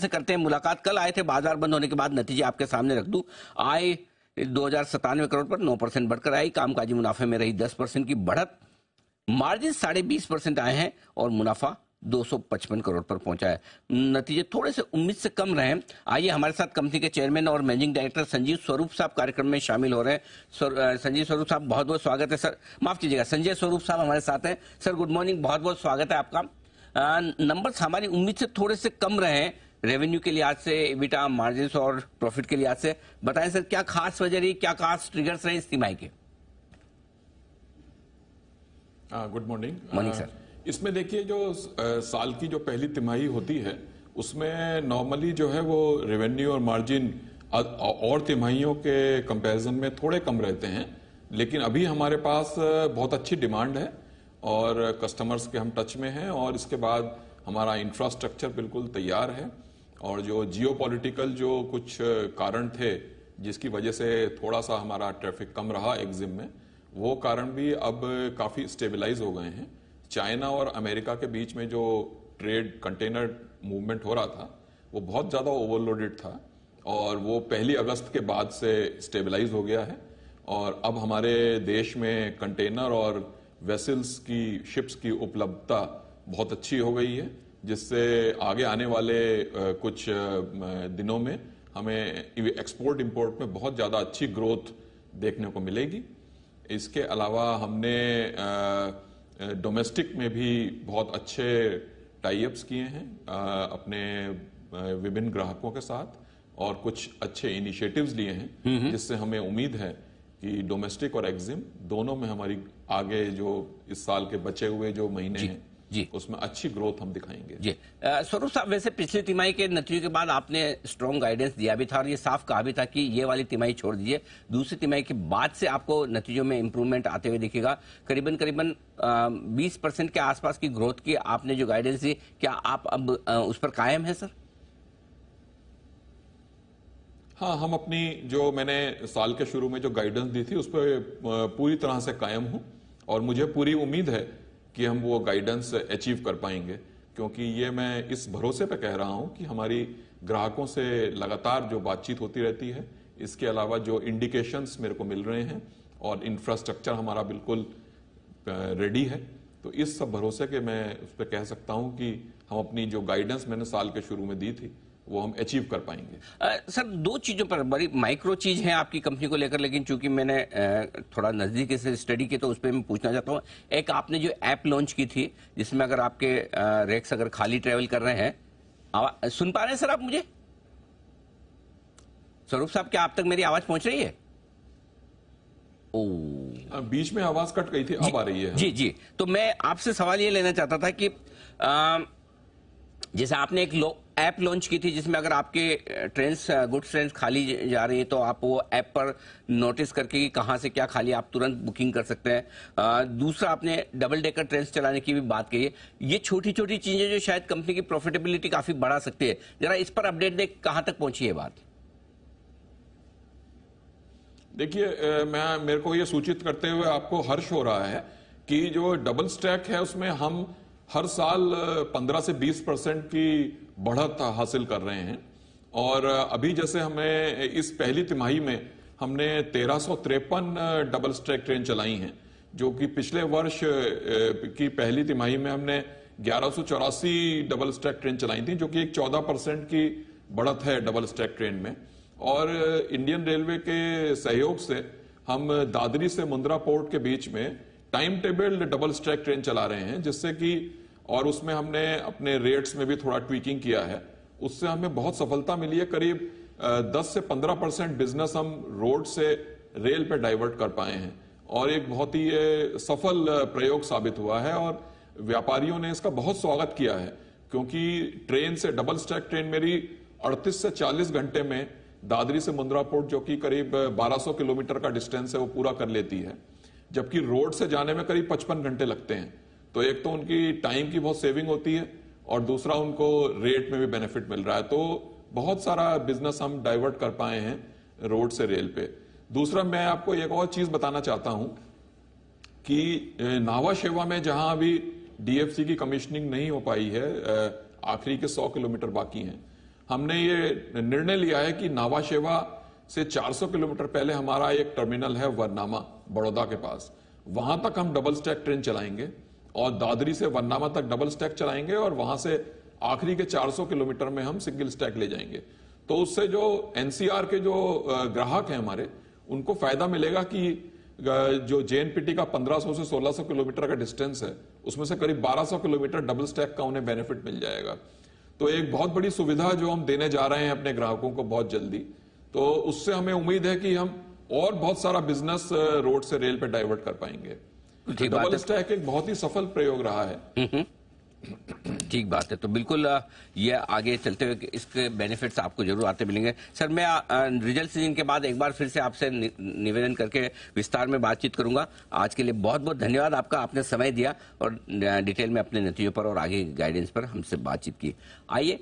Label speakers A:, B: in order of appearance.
A: से करते हैं मुलाकात कल आए थे बाजार बंद होने के बाद नतीजे आपके सामने रख दू आय दो करोड़ पर 9 परसेंट बढ़कर आई कामकाजी मुनाफे में रही 10 परसेंट की बढ़त मार्जिन साढ़े बीस परसेंट आए हैं और मुनाफा 255 करोड़ पर पहुंचा है नतीजे थोड़े से उम्मीद से कम रहे आइए हमारे साथ कंपनी के चेयरमैन और मैनेजिंग डायरेक्टर संजीव स्वरूप साहब कार्यक्रम में शामिल हो रहे हैं संजीव स्वरूप साहब बहुत बहुत स्वागत है सर माफ कीजिएगा संजय स्वरूप साहब हमारे साथ हैं सर गुड मॉर्निंग बहुत बहुत स्वागत है आपका नंबर हमारी उम्मीद से थोड़े से कम रहे हैं रेवेन्यू के लिहाज से इबिटा मार्जिन और प्रॉफिट के लिहाज से बताएं सर क्या खास वजह रही क्या खास ट्रिगर्स रहे इस तिमाही के गुड मॉर्निंग मॉर्निंग सर
B: इसमें देखिए जो आ, साल की जो पहली तिमाही होती है उसमें नॉर्मली जो है वो रेवेन्यू और मार्जिन और तिमाहियों के कंपैरिजन में थोड़े कम रहते हैं लेकिन अभी हमारे पास बहुत अच्छी डिमांड है और कस्टमर्स के हम टच में हैं और इसके बाद हमारा इंफ्रास्ट्रक्चर बिल्कुल तैयार है और जो जियोपॉलिटिकल जो कुछ कारण थे जिसकी वजह से थोड़ा सा हमारा ट्रैफिक कम रहा एग्जिम में वो कारण भी अब काफ़ी स्टेबलाइज हो गए हैं चाइना और अमेरिका के बीच में जो ट्रेड कंटेनर मूवमेंट हो रहा था वो बहुत ज़्यादा ओवरलोडेड था और वो पहली अगस्त के बाद से स्टेबलाइज हो गया है और अब हमारे देश में कंटेनर और वेसल्स की शिप्स की उपलब्धता बहुत अच्छी हो गई है जिससे आगे आने वाले कुछ दिनों में हमें एक्सपोर्ट इंपोर्ट में बहुत ज़्यादा अच्छी ग्रोथ देखने को मिलेगी इसके अलावा हमने डोमेस्टिक में भी बहुत अच्छे टाइप्स किए हैं अपने विभिन्न ग्राहकों के साथ और कुछ अच्छे इनिशिएटिव्स लिए हैं हम्म, हम्म। जिससे हमें उम्मीद है कि डोमेस्टिक और एग्जिम दोनों में हमारी आगे जो इस साल के बचे हुए जो महीने हैं जी उसमें अच्छी ग्रोथ हम दिखाएंगे
A: जी स्वरूप साहब वैसे पिछली तिमाही के नतीजों के बाद आपने स्ट्रॉन्ग गाइडेंस दिया भी था और ये साफ कहा भी था कि ये वाली तिमाही छोड़ दीजिए दूसरी तिमाही के बाद से आपको नतीजों में इंप्रूवमेंट आते हुए दिखेगा करीबन करीबन बीस परसेंट के आसपास की ग्रोथ की आपने जो गाइडेंस दी क्या आप अब उस पर कायम है सर
B: हाँ हम अपनी जो मैंने साल के शुरू में जो गाइडेंस दी थी उस पर पूरी तरह से कायम हूँ और मुझे पूरी उम्मीद है कि हम वो गाइडेंस अचीव कर पाएंगे क्योंकि ये मैं इस भरोसे पे कह रहा हूँ कि हमारी ग्राहकों से लगातार जो बातचीत होती रहती है इसके अलावा जो इंडिकेशंस मेरे को मिल रहे हैं और इंफ्रास्ट्रक्चर हमारा बिल्कुल रेडी है तो इस सब भरोसे के मैं उस पर कह सकता हूँ कि हम अपनी जो गाइडेंस मैंने साल के शुरू में दी थी
A: वो हम अचीव कर पाएंगे आ, सर दो चीज़ों पर बड़ी माइक्रो चीज़ है आपकी कंपनी को लेकर लेकिन चूंकि मैंने थोड़ा नज़दीक से स्टडी की तो उस पर मैं पूछना चाहता हूँ एक आपने जो ऐप लॉन्च की थी जिसमें अगर आपके रेक्स अगर खाली ट्रेवल कर रहे हैं सुन पा रहे हैं सर आप मुझे स्वरूप साहब क्या आप तक मेरी आवाज़ पहुंच रही है ओ हाँ, बीच में आवाज़ कट गई थी अब आ रही है जी जी तो मैं आपसे सवाल ये लेना चाहता था कि आ, जैसे आपने एक लो ऐप लॉन्च की थी जिसमें अगर आपके ट्रेन गुड्स ट्रेन खाली जा रही है तो आप वो ऐप पर नोटिस करके कि कहाँ से क्या खाली आप तुरंत बुकिंग कर सकते हैं दूसरा आपने डबल डेकर ट्रेन चलाने की भी बात कही है ये छोटी छोटी चीज़ें जो शायद कंपनी की प्रॉफिटेबिलिटी काफ़ी बढ़ा सकती है ज़रा इस पर अपडेट दें कहाँ तक पहुंची है बात देखिए
B: मैं मेरे को ये सूचित करते हुए आपको हर्ष हो रहा है कि जो डबल स्टैक है उसमें हम हर साल 15 से 20 परसेंट की बढ़त हासिल कर रहे हैं और अभी जैसे हमें इस पहली तिमाही में हमने तेरह डबल स्ट्रैक ट्रेन चलाई हैं जो कि पिछले वर्ष की पहली तिमाही में हमने ग्यारह डबल स्ट्रैक ट्रेन चलाई थी जो कि एक 14 परसेंट की बढ़त है डबल स्ट्रैक ट्रेन में और इंडियन रेलवे के सहयोग से हम दादरी से मुंद्रा पोर्ट के बीच में time table double track train चला रहे हैं जिससे कि और उसमें हमने अपने रेट्स में भी थोड़ा ट्वीकिंग किया है उससे हमें बहुत सफलता मिली है करीब 10 से 15 परसेंट बिजनेस हम रोड से रेल पर डाइवर्ट कर पाए हैं और एक बहुत ही सफल प्रयोग साबित हुआ है और व्यापारियों ने इसका बहुत स्वागत किया है क्योंकि ट्रेन से डबल स्ट्रैक ट्रेन मेरी 38 से 40 घंटे में दादरी से मुंद्रा पोर्ट जो कि करीब 1200 किलोमीटर का डिस्टेंस है वो पूरा कर लेती है जबकि रोड से जाने में करीब पचपन घंटे लगते हैं तो एक तो उनकी टाइम की बहुत सेविंग होती है और दूसरा उनको रेट में भी बेनिफिट मिल रहा है तो बहुत सारा बिजनेस हम डाइवर्ट कर पाए हैं रोड से रेल पे दूसरा मैं आपको एक और चीज बताना चाहता हूं कि नावा सेवा में जहां अभी डीएफसी की कमीशनिंग नहीं हो पाई है आखिरी के 100 किलोमीटर बाकी हैं हमने ये निर्णय लिया है कि नावा सेवा से 400 किलोमीटर पहले हमारा एक टर्मिनल है वरनामा बड़ौदा के पास वहां तक हम डबल स्टैक ट्रेन चलाएंगे और दादरी से वरनामा तक डबल स्टैक चलाएंगे और वहां से आखिरी के 400 किलोमीटर में हम सिंगल स्टैक ले जाएंगे तो उससे जो एनसीआर के जो ग्राहक हैं हमारे उनको फायदा मिलेगा कि जो जेएनपीटी का 1500 से 1600 किलोमीटर का डिस्टेंस है उसमें से करीब 1200 किलोमीटर डबल स्टैक का उन्हें बेनिफिट मिल जाएगा तो एक बहुत बड़ी सुविधा जो हम देने जा रहे हैं अपने ग्राहकों को बहुत जल्दी तो उससे हमें उम्मीद है कि हम और बहुत सारा बिजनेस रोड से रेल पे डाइवर्ट कर पाएंगे डबल स्टैक एक बहुत ही सफल प्रयोग
A: रहा है हम्म, हम्म। ठीक बात है तो बिल्कुल ये आगे चलते हुए इसके बेनिफिट्स आपको जरूर आते मिलेंगे सर मैं रिजल्ट सीजन के बाद एक बार फिर से आपसे निवेदन करके विस्तार में बातचीत करूंगा आज के लिए बहुत बहुत धन्यवाद आपका आपने समय दिया और डिटेल में अपने नतीजों पर और आगे गाइडेंस पर हमसे बातचीत की आइए